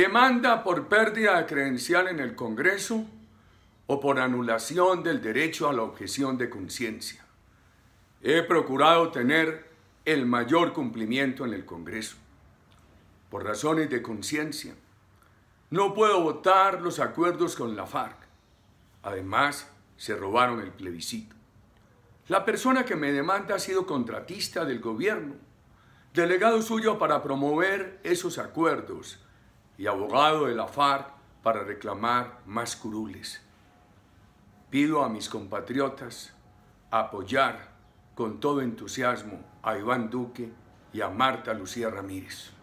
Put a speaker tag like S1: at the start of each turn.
S1: demanda por pérdida de credencial en el Congreso o por anulación del derecho a la objeción de conciencia. He procurado tener el mayor cumplimiento en el Congreso, por razones de conciencia. No puedo votar los acuerdos con la FARC. Además, se robaron el plebiscito. La persona que me demanda ha sido contratista del gobierno, delegado suyo para promover esos acuerdos, y abogado de la FARC para reclamar más curules. Pido a mis compatriotas apoyar con todo entusiasmo a Iván Duque y a Marta Lucía Ramírez.